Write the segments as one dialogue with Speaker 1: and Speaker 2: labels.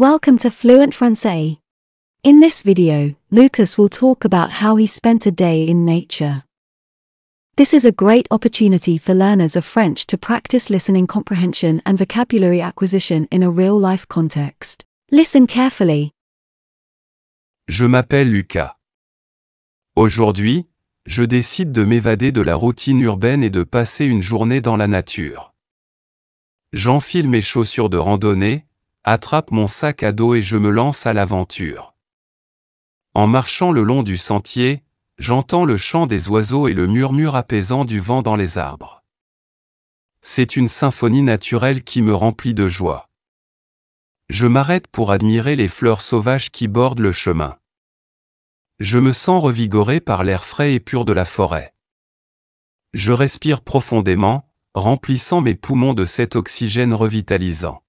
Speaker 1: Welcome to Fluent Francais. In this video, Lucas will talk about how he spent a day in nature. This is a great opportunity for learners of French to practice listening comprehension and vocabulary acquisition in a real-life context. Listen carefully. Je m'appelle Lucas. Aujourd'hui, je décide de m'évader de la routine urbaine et de passer une journée dans la nature. J'enfile mes chaussures de randonnée, attrape mon sac à dos et je me lance à l'aventure. En marchant le long du sentier, j'entends le chant des oiseaux et le murmure apaisant du vent dans les arbres. C'est une symphonie naturelle qui me remplit de joie. Je m'arrête pour admirer les fleurs sauvages qui bordent le chemin. Je me sens revigoré par l'air frais et pur de la forêt. Je respire profondément, remplissant mes poumons de cet oxygène revitalisant.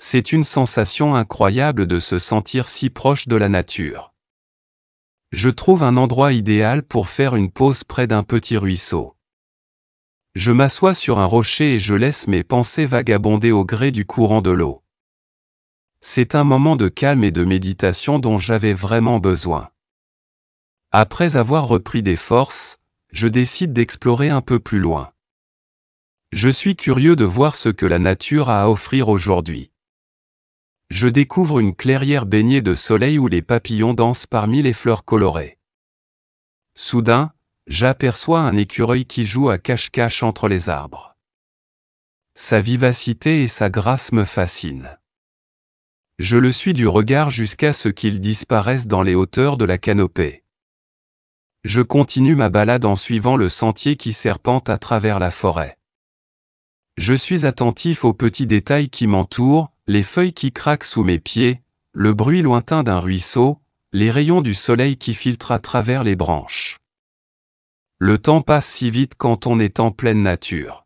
Speaker 1: C'est une sensation incroyable de se sentir si proche de la nature. Je trouve un endroit idéal pour faire une pause près d'un petit ruisseau. Je m'assois sur un rocher et je laisse mes pensées vagabonder au gré du courant de l'eau. C'est un moment de calme et de méditation dont j'avais vraiment besoin. Après avoir repris des forces, je décide d'explorer un peu plus loin. Je suis curieux de voir ce que la nature a à offrir aujourd'hui je découvre une clairière baignée de soleil où les papillons dansent parmi les fleurs colorées. Soudain, j'aperçois un écureuil qui joue à cache-cache entre les arbres. Sa vivacité et sa grâce me fascinent. Je le suis du regard jusqu'à ce qu'il disparaisse dans les hauteurs de la canopée. Je continue ma balade en suivant le sentier qui serpente à travers la forêt. Je suis attentif aux petits détails qui m'entourent, les feuilles qui craquent sous mes pieds, le bruit lointain d'un ruisseau, les rayons du soleil qui filtrent à travers les branches. Le temps passe si vite quand on est en pleine nature.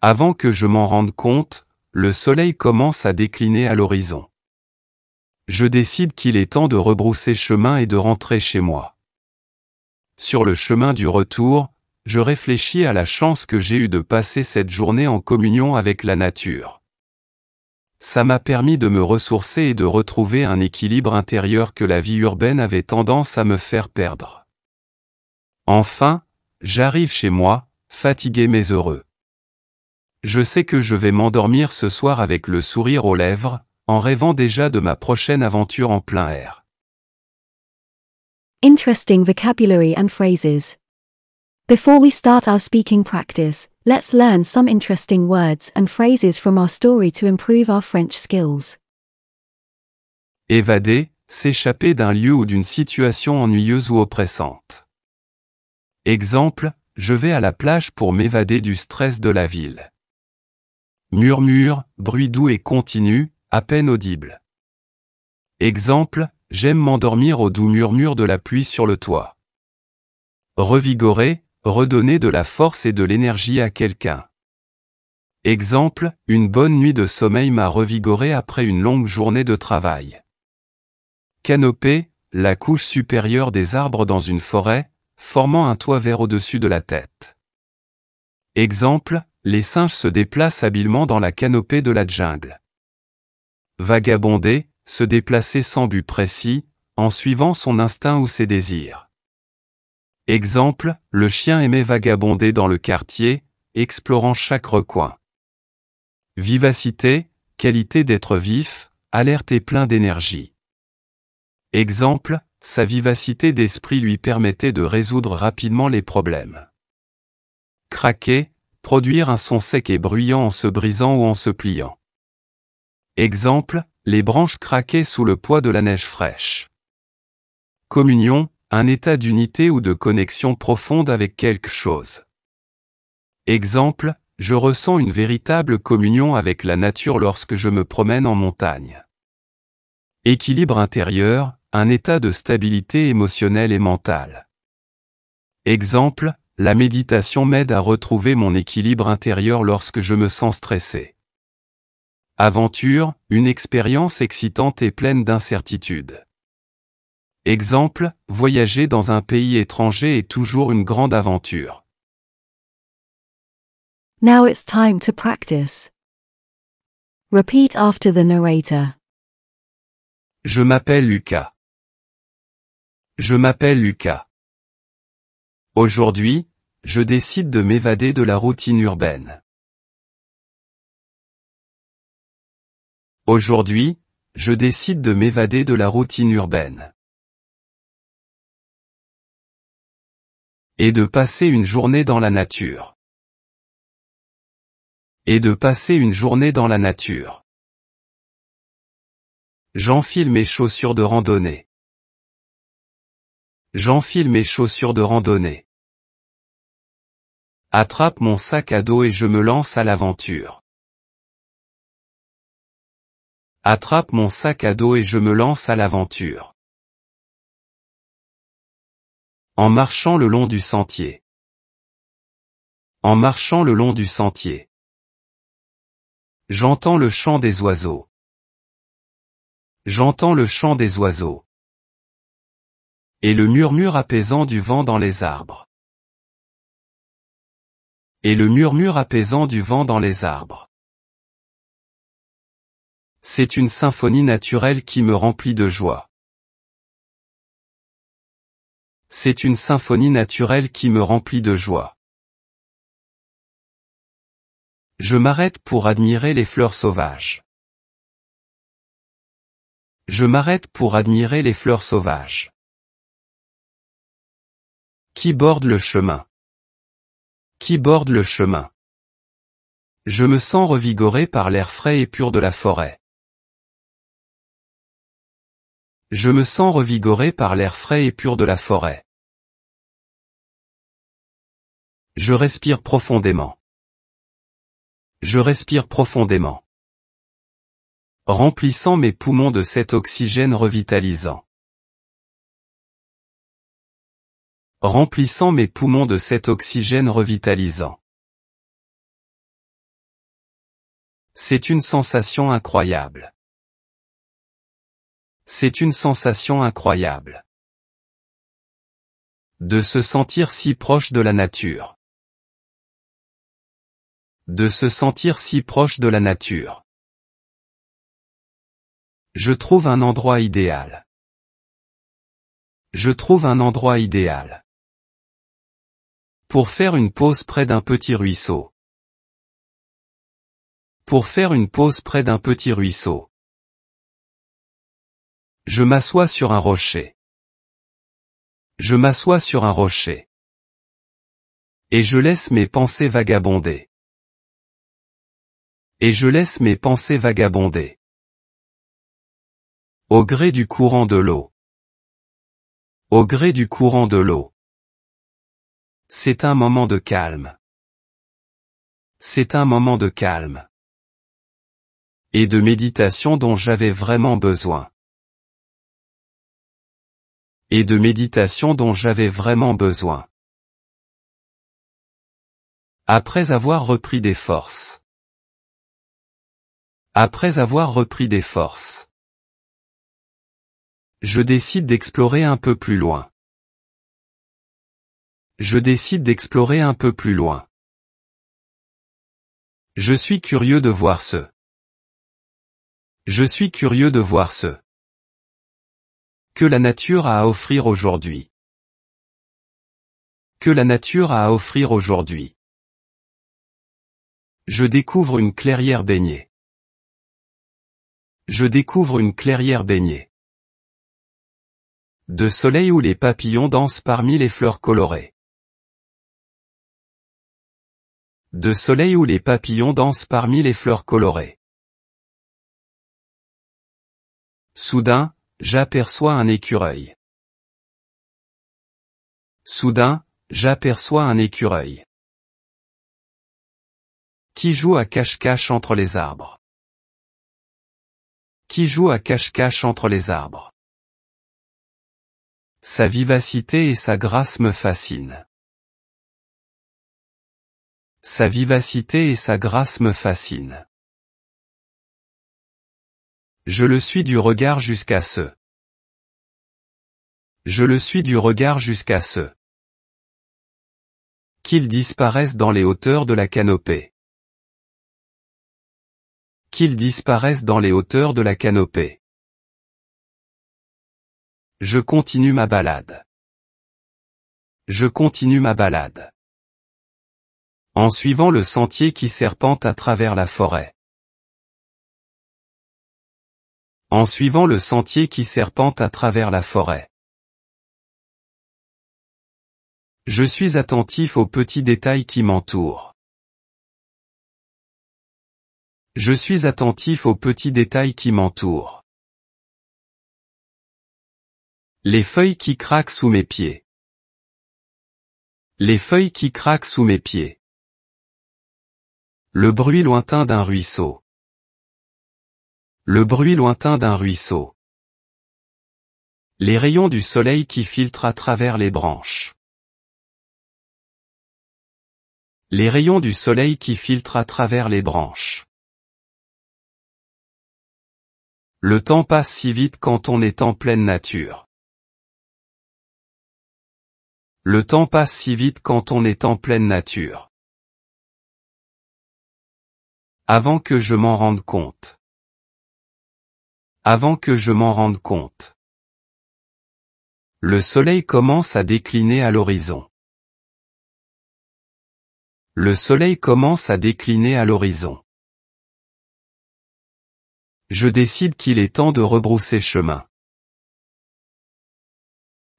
Speaker 1: Avant que je m'en rende compte, le soleil commence à décliner à l'horizon. Je décide qu'il est temps de rebrousser chemin et de rentrer chez moi. Sur le chemin du retour, je réfléchis à la chance que j'ai eue de passer cette journée en communion avec la nature ça m'a permis de me ressourcer et de retrouver un équilibre intérieur que la vie urbaine avait tendance à me faire perdre. Enfin, j'arrive chez moi, fatigué mais heureux. Je sais que je vais m'endormir ce soir avec le sourire aux lèvres, en rêvant déjà de ma prochaine aventure en plein air. Interesting vocabulary and phrases. Before we start our speaking practice, let's learn some interesting words and phrases from our story to improve our French skills. Évader, s'échapper d'un lieu ou d'une situation ennuyeuse ou oppressante. Exemple, je vais à la plage pour m'évader du stress de la ville. Murmure, bruit doux et continu, à peine audible. Exemple, j'aime m'endormir au doux murmure de la pluie sur le toit. Revigorer, redonner de la force et de l'énergie à quelqu'un. Exemple, une bonne nuit de sommeil m'a revigoré après une longue journée de travail. Canopée, la couche supérieure des arbres dans une forêt, formant un toit vert au-dessus de la tête. Exemple, les singes se déplacent habilement dans la canopée de la jungle. Vagabonder, se déplacer sans but précis, en suivant son instinct ou ses désirs. Exemple, le chien aimait vagabonder dans le quartier, explorant chaque recoin. Vivacité, qualité d'être vif, alerte et plein d'énergie. Exemple, sa vivacité d'esprit lui permettait de résoudre rapidement les problèmes. Craquer, produire un son sec et bruyant en se brisant ou en se pliant. Exemple, les branches craquaient sous le poids de la neige fraîche. Communion, un état d'unité ou de connexion profonde avec quelque chose. Exemple, je ressens une véritable communion avec la nature lorsque je me promène en montagne. Équilibre intérieur, un état de stabilité émotionnelle et mentale. Exemple, la méditation m'aide à retrouver mon équilibre intérieur lorsque je me sens stressé. Aventure, une expérience excitante et pleine d'incertitudes. Exemple, voyager dans un pays étranger est toujours une grande aventure.
Speaker 2: Now it's time to practice. Repeat after the narrator. Je m'appelle Lucas. Je m'appelle Lucas. Aujourd'hui, je décide de m'évader de la routine urbaine. Aujourd'hui, je décide de m'évader de la routine urbaine. et de passer une journée dans la nature. Et de passer une journée dans la nature. J'enfile mes chaussures de randonnée. J'enfile mes chaussures de randonnée. Attrape mon sac à dos et je me lance à l'aventure. Attrape mon sac à dos et je me lance à l'aventure. En marchant le long du sentier. En marchant le long du sentier. J'entends le chant des oiseaux. J'entends le chant des oiseaux. Et le murmure apaisant du vent dans les arbres. Et le murmure apaisant du vent dans les arbres. C'est une symphonie naturelle qui me remplit de joie. C'est une symphonie naturelle qui me remplit de joie. Je m'arrête pour admirer les fleurs sauvages. Je m'arrête pour admirer les fleurs sauvages. Qui borde le chemin Qui borde le chemin Je me sens revigoré par l'air frais et pur de la forêt. Je me sens revigoré par l'air frais et pur de la forêt. Je respire profondément. Je respire profondément. Remplissant mes poumons de cet oxygène revitalisant. Remplissant mes poumons de cet oxygène revitalisant. C'est une sensation incroyable. C'est une sensation incroyable. De se sentir si proche de la nature. De se sentir si proche de la nature. Je trouve un endroit idéal. Je trouve un endroit idéal. Pour faire une pause près d'un petit ruisseau. Pour faire une pause près d'un petit ruisseau. Je m'assois sur un rocher. Je m'assois sur un rocher. Et je laisse mes pensées vagabonder. Et je laisse mes pensées vagabonder. Au gré du courant de l'eau. Au gré du courant de l'eau. C'est un moment de calme. C'est un moment de calme. Et de méditation dont j'avais vraiment besoin et de méditation dont j'avais vraiment besoin. Après avoir repris des forces. Après avoir repris des forces. Je décide d'explorer un peu plus loin. Je décide d'explorer un peu plus loin. Je suis curieux de voir ce. Je suis curieux de voir ce. Que la nature a à offrir aujourd'hui. Que la nature a à offrir aujourd'hui. Je découvre une clairière baignée. Je découvre une clairière baignée. De soleil où les papillons dansent parmi les fleurs colorées. De soleil où les papillons dansent parmi les fleurs colorées. Soudain, J'aperçois un écureuil. Soudain, j'aperçois un écureuil. Qui joue à cache-cache entre les arbres Qui joue à cache-cache entre les arbres Sa vivacité et sa grâce me fascinent. Sa vivacité et sa grâce me fascinent. Je le suis du regard jusqu'à ce. Je le suis du regard jusqu'à ce. Qu'il disparaisse dans les hauteurs de la canopée. Qu'il disparaisse dans les hauteurs de la canopée. Je continue ma balade. Je continue ma balade. En suivant le sentier qui serpente à travers la forêt. en suivant le sentier qui serpente à travers la forêt. Je suis attentif aux petits détails qui m'entourent. Je suis attentif aux petits détails qui m'entourent. Les feuilles qui craquent sous mes pieds. Les feuilles qui craquent sous mes pieds. Le bruit lointain d'un ruisseau. Le bruit lointain d'un ruisseau. Les rayons du soleil qui filtrent à travers les branches. Les rayons du soleil qui filtrent à travers les branches. Le temps passe si vite quand on est en pleine nature. Le temps passe si vite quand on est en pleine nature. Avant que je m'en rende compte. Avant que je m'en rende compte. Le soleil commence à décliner à l'horizon. Le soleil commence à décliner à l'horizon. Je décide qu'il est temps de rebrousser chemin.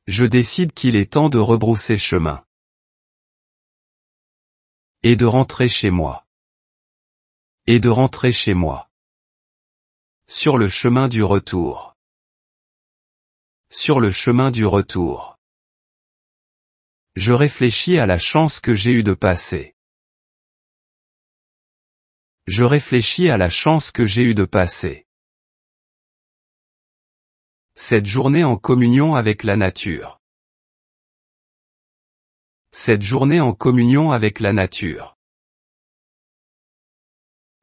Speaker 2: Je décide qu'il est temps de rebrousser chemin. Et de rentrer chez moi. Et de rentrer chez moi. Sur le chemin du retour. Sur le chemin du retour. Je réfléchis à la chance que j'ai eue de passer. Je réfléchis à la chance que j'ai eue de passer. Cette journée en communion avec la nature. Cette journée en communion avec la nature.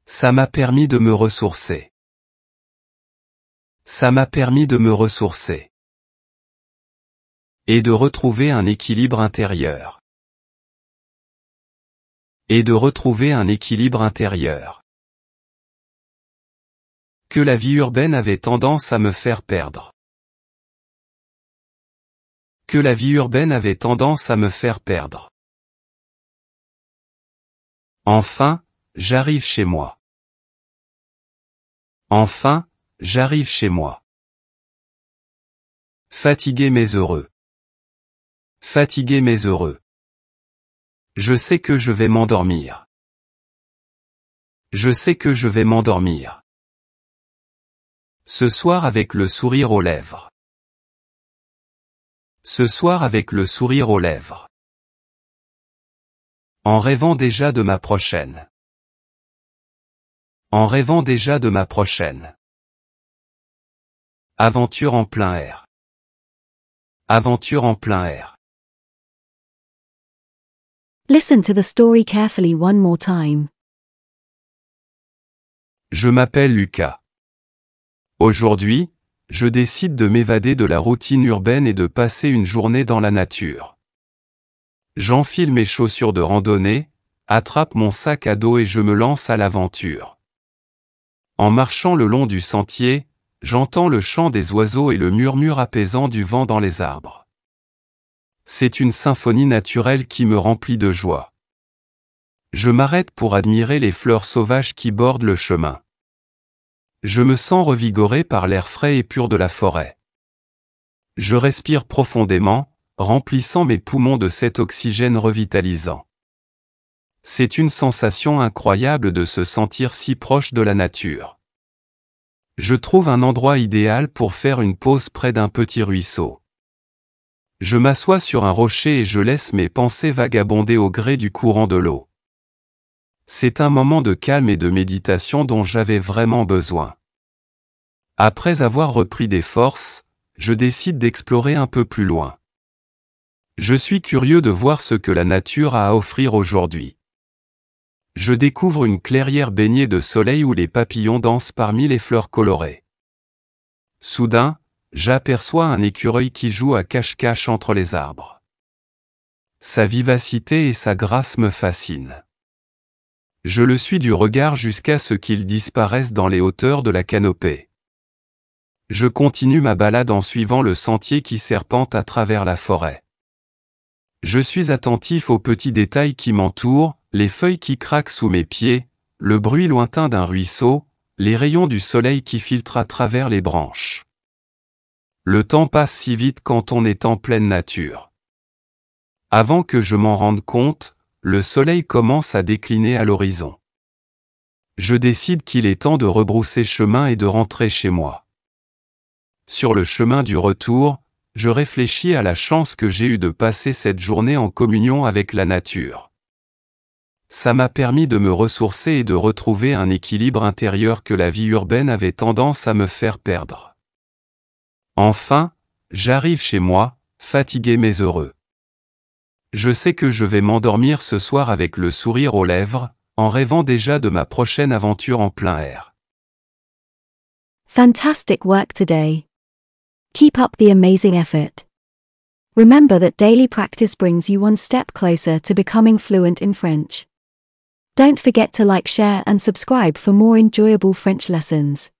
Speaker 2: Ça m'a permis de me ressourcer. Ça m'a permis de me ressourcer. Et de retrouver un équilibre intérieur. Et de retrouver un équilibre intérieur. Que la vie urbaine avait tendance à me faire perdre. Que la vie urbaine avait tendance à me faire perdre. Enfin, j'arrive chez moi. Enfin, J'arrive chez moi. Fatigué mais heureux. Fatigué mais heureux. Je sais que je vais m'endormir. Je sais que je vais m'endormir. Ce soir avec le sourire aux lèvres. Ce soir avec le sourire aux lèvres. En rêvant déjà de ma prochaine. En rêvant déjà de ma prochaine. Aventure en plein air. Aventure en plein air. Listen to the story carefully one more time.
Speaker 1: Je m'appelle Lucas. Aujourd'hui, je décide de m'évader de la routine urbaine et de passer une journée dans la nature. J'enfile mes chaussures de randonnée, attrape mon sac à dos et je me lance à l'aventure. En marchant le long du sentier, j'entends le chant des oiseaux et le murmure apaisant du vent dans les arbres. C'est une symphonie naturelle qui me remplit de joie. Je m'arrête pour admirer les fleurs sauvages qui bordent le chemin. Je me sens revigoré par l'air frais et pur de la forêt. Je respire profondément, remplissant mes poumons de cet oxygène revitalisant. C'est une sensation incroyable de se sentir si proche de la nature. Je trouve un endroit idéal pour faire une pause près d'un petit ruisseau. Je m'assois sur un rocher et je laisse mes pensées vagabonder au gré du courant de l'eau. C'est un moment de calme et de méditation dont j'avais vraiment besoin. Après avoir repris des forces, je décide d'explorer un peu plus loin. Je suis curieux de voir ce que la nature a à offrir aujourd'hui je découvre une clairière baignée de soleil où les papillons dansent parmi les fleurs colorées. Soudain, j'aperçois un écureuil qui joue à cache-cache entre les arbres. Sa vivacité et sa grâce me fascinent. Je le suis du regard jusqu'à ce qu'il disparaisse dans les hauteurs de la canopée. Je continue ma balade en suivant le sentier qui serpente à travers la forêt. Je suis attentif aux petits détails qui m'entourent, les feuilles qui craquent sous mes pieds, le bruit lointain d'un ruisseau, les rayons du soleil qui filtrent à travers les branches. Le temps passe si vite quand on est en pleine nature. Avant que je m'en rende compte, le soleil commence à décliner à l'horizon. Je décide qu'il est temps de rebrousser chemin et de rentrer chez moi. Sur le chemin du retour, je réfléchis à la chance que j'ai eue de passer cette journée en communion avec la nature ça m'a permis de me ressourcer et de retrouver un équilibre intérieur que la vie urbaine avait tendance à me faire perdre. Enfin, j'arrive chez moi, fatigué mais heureux. Je sais que je vais m'endormir ce soir avec le sourire aux lèvres, en rêvant déjà de ma prochaine aventure en plein air.
Speaker 2: Fantastic
Speaker 1: work today. Keep up the amazing effort. Remember that daily practice brings you one step closer to becoming fluent in French. Don't forget to like, share, and subscribe for more enjoyable French lessons.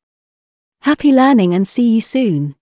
Speaker 1: Happy
Speaker 2: learning and see you soon!